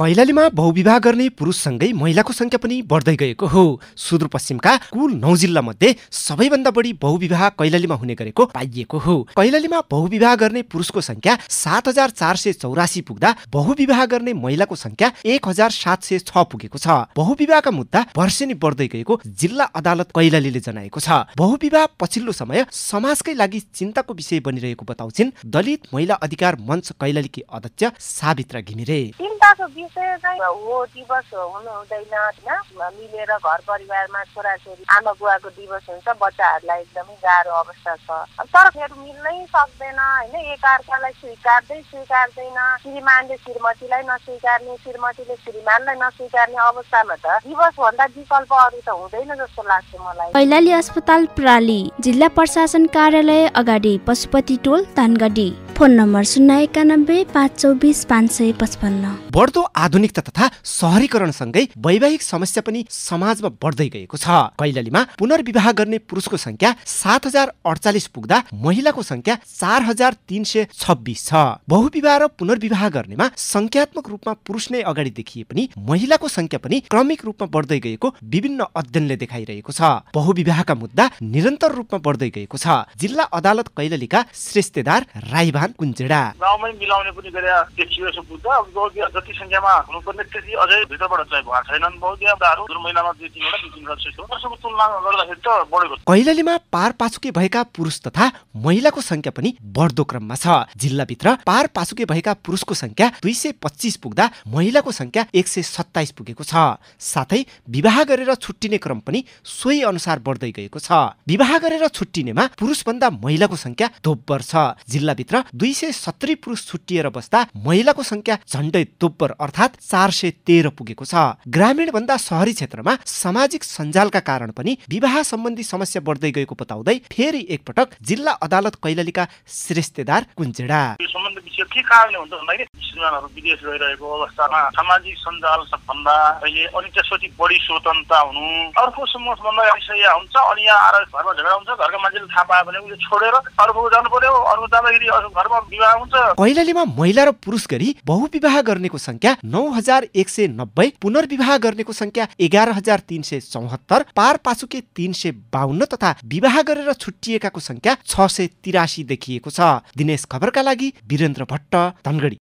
कैलालीमा बहुविवाह गर्ने पुरुषसँगै महिलाको संख्या पनि बढ्दै गएको हो सुदूरपश्चिमका कुल नौ जिल्ला मध्ये सबैभन्दा बढी बहुविवाह कैलालीमा हुने गरेको पाइएको हो कैलालीमा बहुविवाह गर्ने पुरुषको संख्या सात हजार चार सय चौरासी पुग्दा बहुविवाह गर्ने महिलाको संख्या एक हजार सात सय छ पुगेको छ बहुविवाहका मुद्दा वर्षेनी बढ्दै गएको जिल्ला अदालत कैलालीले जनाएको छ बहुविवाह पछिल्लो समय समाजकै लागि चिन्ताको विषय बनिरहेको बताउँछिन् दलित महिला अधिकार मञ्च कैलालीकी अध्यक्ष सावित्रा घिमिरे विषय चाहिँ हो दिवस हुनु हुँदैन होइन मिलेर घर परिवारमा छोराछोरी आमा बुवाको दिवस हुन्छ बच्चाहरूलाई एकदमै गाह्रो अवस्था छ तर फेरि मिल्नै सक्दैन होइन एकअर्कालाई स्वीकार्दै स्वीकार्दैन श्रीमानले श्रीमतीलाई नस्वीकार्ने श्रीमतीले श्रीमानलाई नस्वीकार्ने अवस्थामा त दिवस भन्दा विकल्प अरू त हुँदैन जस्तो लाग्छ मलाई कैलाली अस्पताल प्राली जिल्ला प्रशासन कार्यालय अगाडि पशुपति टोल धानगढी फोन नम्बर शून्य एकानब्बे पाँच चौबिस पाँच सय पचपन्न बढ्दो आधुनिकता तथा सँगै वैवाहिक समस्या पनि समाजमा बढ्दै गएको छ कैलालीमा पुनर्विवाह गर्ने पुरुषको संख्या सात हजार अडचालिस पुग्दा महिलाको संख्या चार हजार तिन सय छब्बिस छ बहुविवाह र पुनर्विवाह गर्नेमा संख्यात्मक रूपमा पुरुष नै अगाडि देखिए पनि महिलाको संख्या पनि क्रमिक रूपमा बढ्दै गएको विभिन्न अध्ययनले देखाइरहेको छ बहुविवाहका मुद्दा निरन्तर रूपमा बढ्दै गएको छ जिल्ला अदालत कैलालीका श्रेष्ठेदार राईभा प्रधान कुञ्जेडा गाउँमै मिलाउने पनि गरेर देखियो यसो बुझ्दा अब जति सङ्ख्यामा हुनुपर्ने त्यति अझै भित्रबाट चाहिँ भएको छैनन् बौद्ध एउटाहरू जुन महिनामा दुई तिनवटा दुई तिनवटा छैठ वर्षको तुलना गर्दाखेरि त बढेको कैलालीमा पार पाचुके भएका पुरुष तथा महिलाको संख्या पनि बढ्दो क्रममा छ जिल्लाभित्र पार पाचुके भएका पुरुषको संख्या दुई सय पच्चिस पुग्दा महिलाको संख्या एक सय सत्ताइस पुगेको छ साथै विवाह गरेर छुट्टिने क्रम पनि सोही अनुसार बढ्दै गएको छ विवाह गरेर छुट्टिनेमा पुरुषभन्दा महिलाको संख्या दोब्बर छ जिल्लाभित्र दुई सय सत्तरी पुरुष छुट्टिएर बस्दा महिलाको संख्या झन्डै दोब्बर अर्थात् चार सय तेह्र पुगेको छ ग्रामीण भन्दा सहरी क्षेत्रमा सामाजिक सञ्जालका कारण पनि विवाह सम्बन्धी समस्या बढ्दै गएको बताउँदै फेरि एकपटक जिल्ला अदालत कैलालीका श्रेष्ठदार कुञ्जेडा विदेश झगडा हुन्छ मान्छेले थाहा भने छोडेर अर्को जानु पर्यो अर्को जाँदाखेरि घरमा विवाह हुन्छ कैलालीमा महिला र पुरुष गरी बहुविवाह गर्नेको संख्या नौ हजार एक सय नब्बे पुनर्विवाह गर्नेको संख्या एघार हजार तिन सय चौहत्तर पार पासुके तिन सय बाहन्न तथा विवाह गरेर छुट्टिएकाको संख्या छ सय तिरासी देखिएको छ दिनेश खबरका लागि वीरेन्द्र भट्ट धनगढी